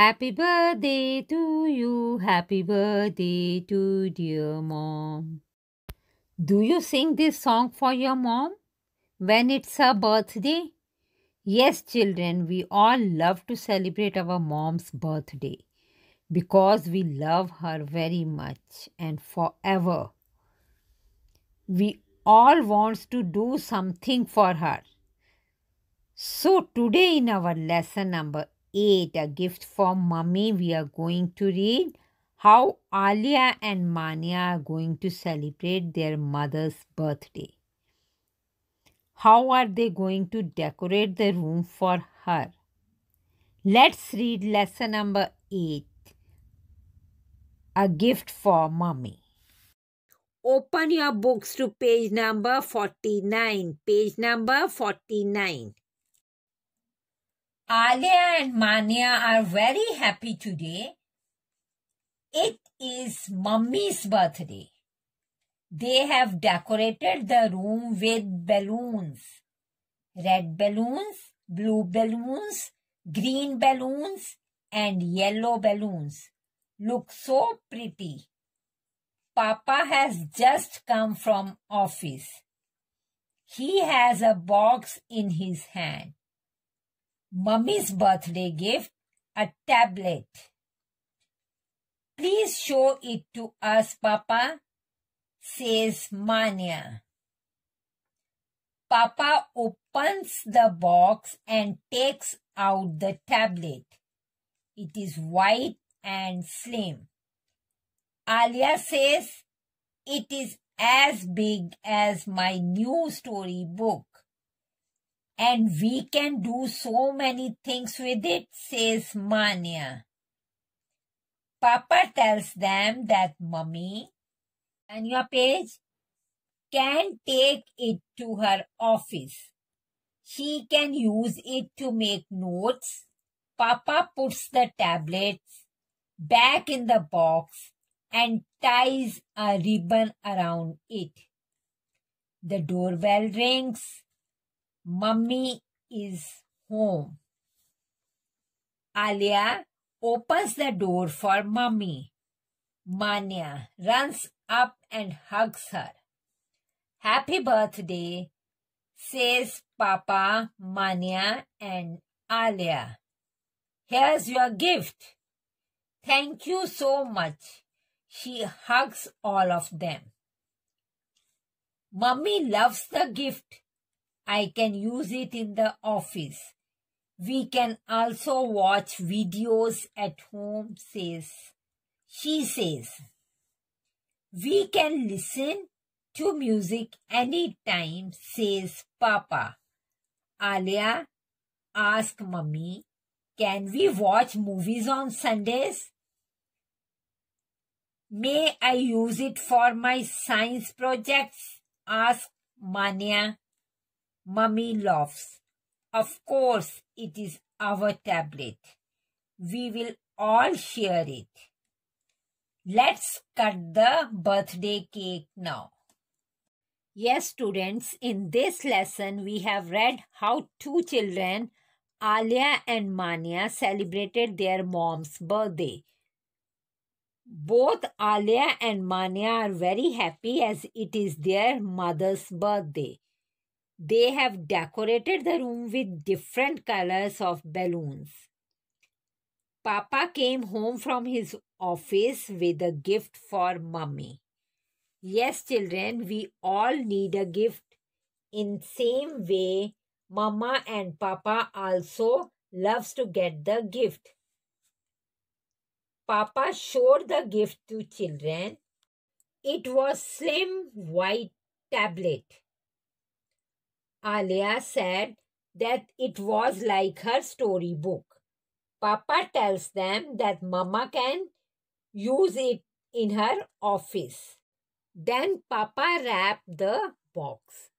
Happy birthday to you, happy birthday to dear mom. Do you sing this song for your mom when it's her birthday? Yes, children, we all love to celebrate our mom's birthday because we love her very much and forever. We all wants to do something for her. So today in our lesson number 8, a gift for mummy, we are going to read how Alia and Mania are going to celebrate their mother's birthday. How are they going to decorate the room for her? Let's read lesson number 8 A gift for mummy. Open your books to page number 49. Page number 49. Alia and Mania are very happy today. It is mummy's birthday. They have decorated the room with balloons. Red balloons, blue balloons, green balloons and yellow balloons. Look so pretty. Papa has just come from office. He has a box in his hand. Mummy's birthday gift, a tablet. Please show it to us, Papa, says Mania. Papa opens the box and takes out the tablet. It is white and slim. Alia says, it is as big as my new story book and we can do so many things with it, says Manya. Papa tells them that mummy and your page can take it to her office. She can use it to make notes. Papa puts the tablets back in the box and ties a ribbon around it. The doorbell rings. Mummy is home. Alia opens the door for Mummy. Manya runs up and hugs her. Happy birthday, says Papa, Manya and Alia. Here's your gift. Thank you so much. She hugs all of them. Mummy loves the gift. I can use it in the office. We can also watch videos at home, says. She says, we can listen to music anytime, says Papa. Alia asked Mummy, can we watch movies on Sundays? May I use it for my science projects? asked Mania. Mummy loves. Of course, it is our tablet. We will all share it. Let's cut the birthday cake now. Yes, students, in this lesson, we have read how two children, Alia and Mania, celebrated their mom's birthday. Both Alia and Mania are very happy as it is their mother's birthday. They have decorated the room with different colors of balloons. Papa came home from his office with a gift for mummy. Yes, children, we all need a gift. In same way, mama and papa also loves to get the gift. Papa showed the gift to children. It was slim white tablet. Alia said that it was like her storybook. Papa tells them that Mama can use it in her office. Then Papa wrapped the box.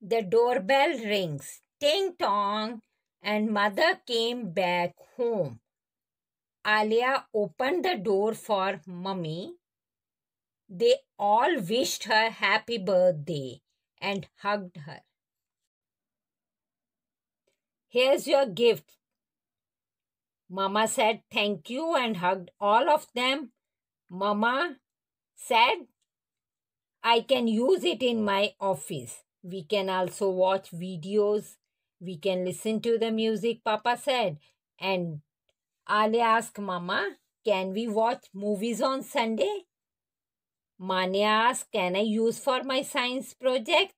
The doorbell rings, ting tong, and Mother came back home. Alia opened the door for Mummy. They all wished her happy birthday and hugged her. Here's your gift. Mama said thank you and hugged all of them. Mama said, I can use it in my office. We can also watch videos. We can listen to the music, Papa said. And Ali asked Mama, Can we watch movies on Sunday? asked, can I use for my science project?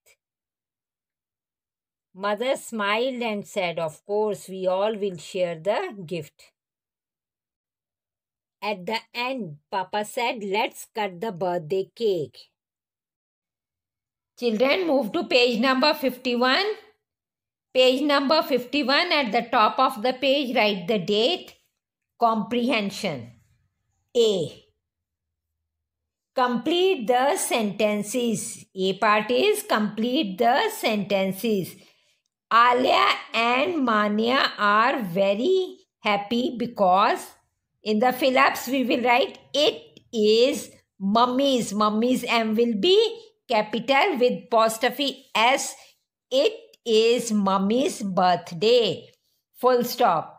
Mother smiled and said, Of course, we all will share the gift. At the end, Papa said, Let's cut the birthday cake. Children, move to page number 51. Page number 51, at the top of the page, write the date, comprehension. A complete the sentences. A part is complete the sentences. Alia and Mania are very happy because in the fill ups we will write it is mummies. Mummies M will be capital with apostrophe S. It is mummy's birthday. Full stop.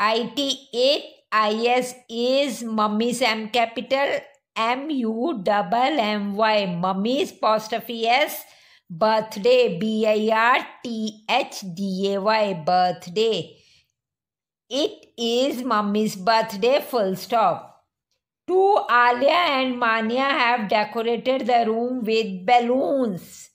IT it IS is mummy's M capital M U double M Y. Mummy's apostrophe S. Birthday. B I R T H D A Y. Birthday. It is mummy's birthday. Full stop. Two Alia and Mania have decorated the room with balloons.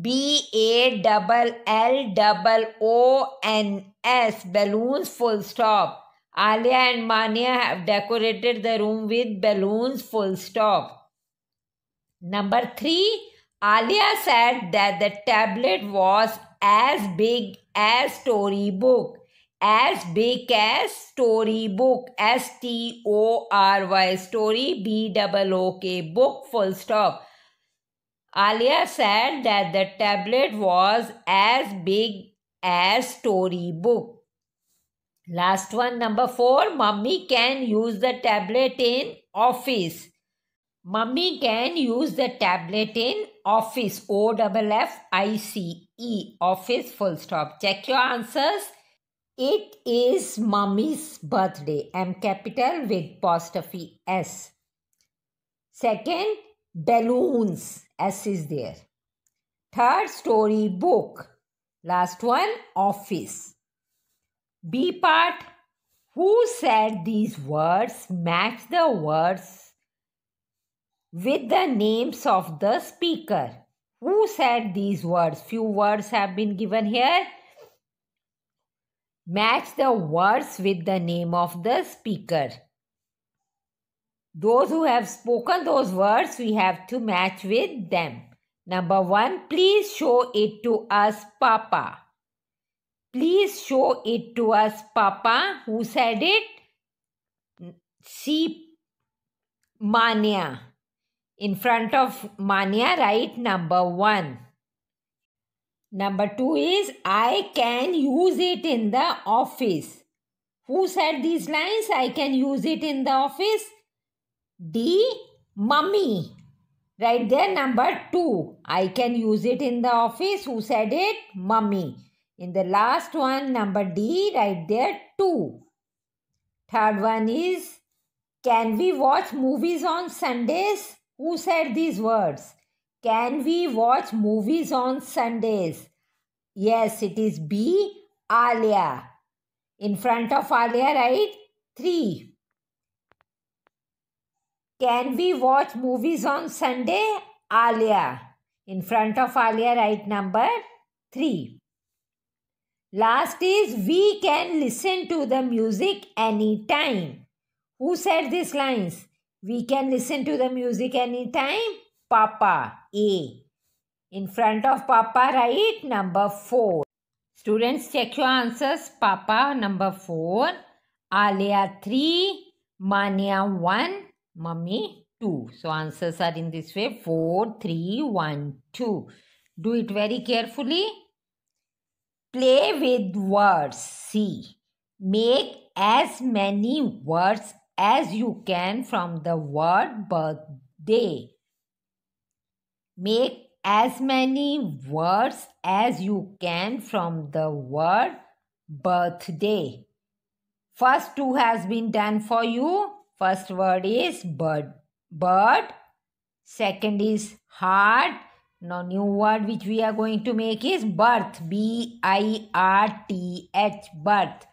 B A double L double O N S. Balloons. Full stop. Alia and Mania have decorated the room with balloons full stop. Number 3. Alia said that the tablet was as big as storybook. As big as storybook. S-T-O-R-Y story O K book full stop. Alia said that the tablet was as big as storybook. Last one, number four. Mummy can use the tablet in office. Mummy can use the tablet in office. O double F I C E. Office full stop. Check your answers. It is mummy's birthday. M capital with apostrophe S. Second, balloons. S is there. Third, story book. Last one, office. B part Who said these words match the words with the names of the speaker? Who said these words? Few words have been given here. Match the words with the name of the speaker. Those who have spoken those words, we have to match with them. Number one, please show it to us, Papa. Please show it to us, Papa. Who said it? See Mania. In front of Mania, write number one. Number two is I can use it in the office. Who said these lines? I can use it in the office. D. Mummy. Right there, number two. I can use it in the office. Who said it? Mummy. In the last one, number D, right there, 2. Third one is, can we watch movies on Sundays? Who said these words? Can we watch movies on Sundays? Yes, it is B, Alia. In front of Alia, right? 3. Can we watch movies on Sunday? Alia. In front of Alia, right? Number 3. Last is we can listen to the music anytime. Who said these lines? We can listen to the music anytime. Papa A. In front of Papa, write number 4. Students, check your answers. Papa number 4. Alia 3. Mania 1. Mummy 2. So answers are in this way 4, 3, 1, 2. Do it very carefully. Play with words. See, make as many words as you can from the word birthday. Make as many words as you can from the word birthday. First two has been done for you. First word is bird, bird. Second is heart. Now new word which we are going to make is birth. B I R T H birth.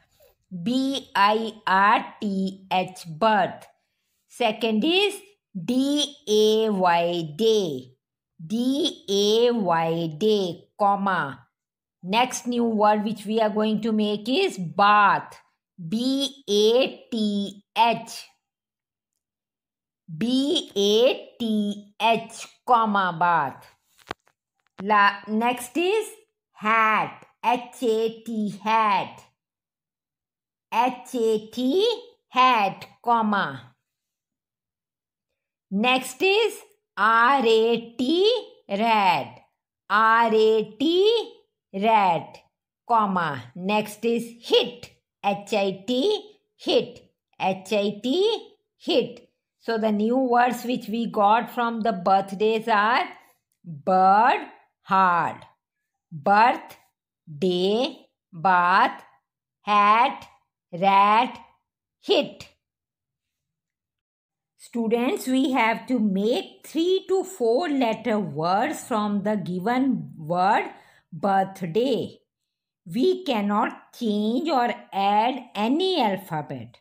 B I R T H birth. Second is D A Y day. D A Y day, comma. Next new word which we are going to make is bath. B A T H. B A T H, comma, bath. La next is hat. H A T hat. H A T hat, comma. Next is R A T rat. R A T rat, comma. Next is hit. H I T hit. H I T hit. So the new words which we got from the birthdays are bird, hard. Birth, day, bath, hat, rat, hit. Students, we have to make three to four letter words from the given word birthday. We cannot change or add any alphabet.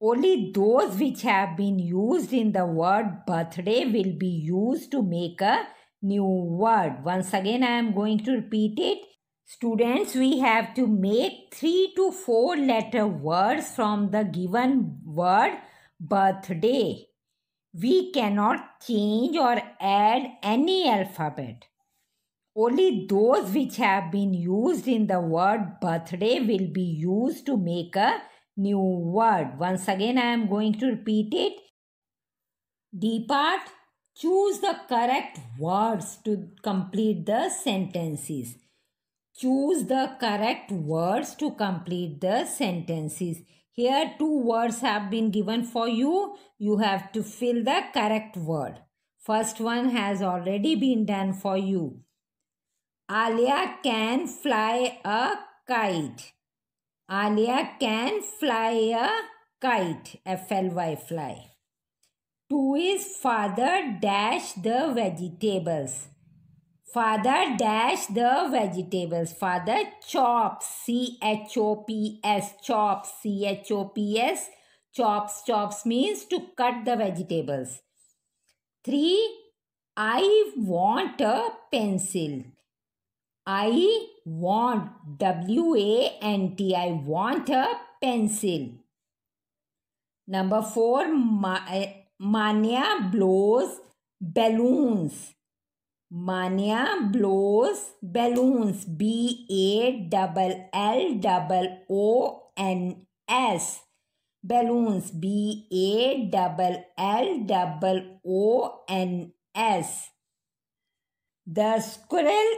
Only those which have been used in the word birthday will be used to make a new word. Once again, I am going to repeat it. Students, we have to make three to four letter words from the given word birthday. We cannot change or add any alphabet. Only those which have been used in the word birthday will be used to make a new word. Once again, I am going to repeat it. Depart, Choose the correct words to complete the sentences. Choose the correct words to complete the sentences. Here two words have been given for you. You have to fill the correct word. First one has already been done for you. Alia can fly a kite. Alia can fly a kite. F-L-Y fly to his father dash the vegetables. Father dash the vegetables. Father chops. C H O P S. Chops. C H O P S. Chops. Chops means to cut the vegetables. Three. I want a pencil. I want. W A N T. I want a pencil. Number four. My, Mania blows balloons. Mania blows balloons. B A double L double O N S. Balloons. B A double L double O N S. The squirrel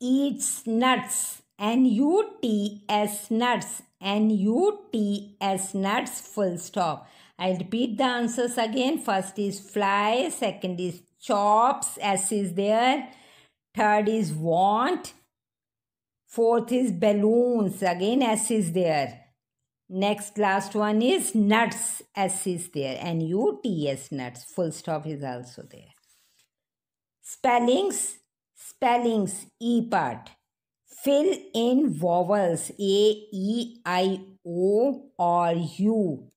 eats nuts. N U T S nuts. N U T S nuts. Full stop. I'll repeat the answers again. First is fly, second is chops, S is there, third is want, fourth is balloons, again S is there. Next, last one is nuts, S is there, and UTS nuts, full stop is also there. Spellings, spellings, E part. Fill in vowels A, E, I, O, or U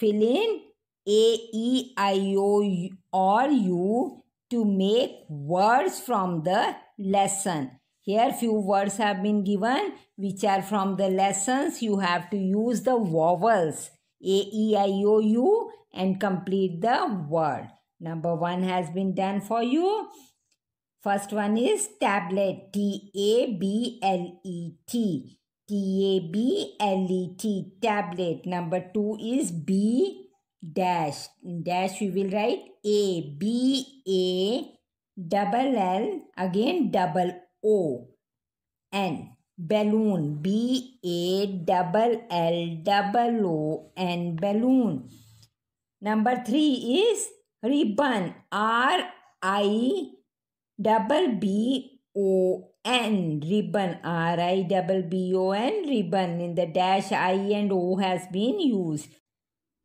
Fill in A, E, I, O, or U to make words from the lesson. Here few words have been given which are from the lessons. You have to use the vowels A, E, I, O, U and complete the word. Number one has been done for you. First one is tablet. T A B L E T. T-A-B-L-E-T, tablet. Number two is B dash. Dash we will write A, B, A, double L, again double O, N. Balloon, B, A, double L, double O, N, balloon. Number three is ribbon, R, I, double B, O, N ribbon R I double B O N ribbon in the dash I and O has been used.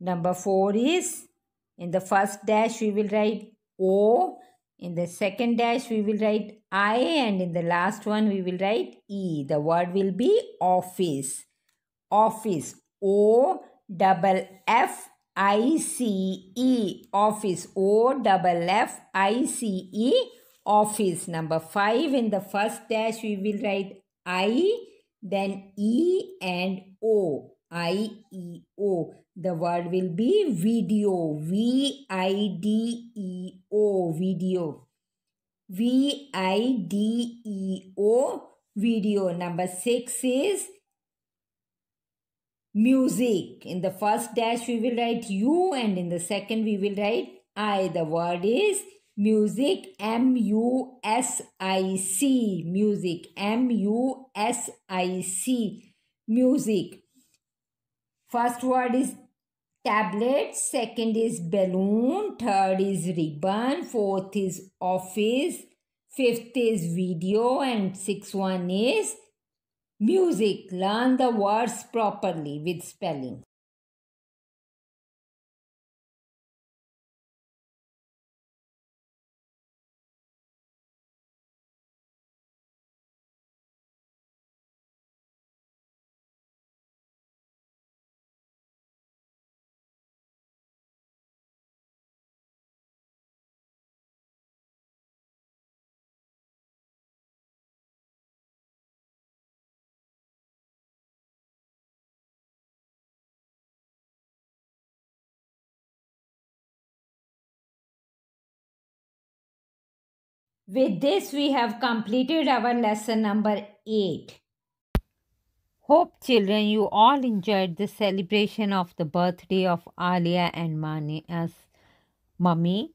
Number 4 is in the first dash we will write O, in the second dash we will write I and in the last one we will write E. The word will be office. Office O double F I C E office O double F I C E office number 5 in the first dash we will write i then e and o i e o the word will be video v i d e o video v i d e o video number 6 is music in the first dash we will write u and in the second we will write i the word is music M U S I C music M U S I C music first word is tablet second is balloon third is ribbon fourth is office fifth is video and sixth one is music learn the words properly with spelling With this, we have completed our lesson number 8. Hope, children, you all enjoyed the celebration of the birthday of Alia and Mani. As mummy.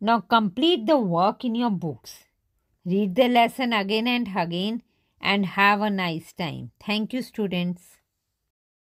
Now, complete the work in your books. Read the lesson again and again and have a nice time. Thank you, students.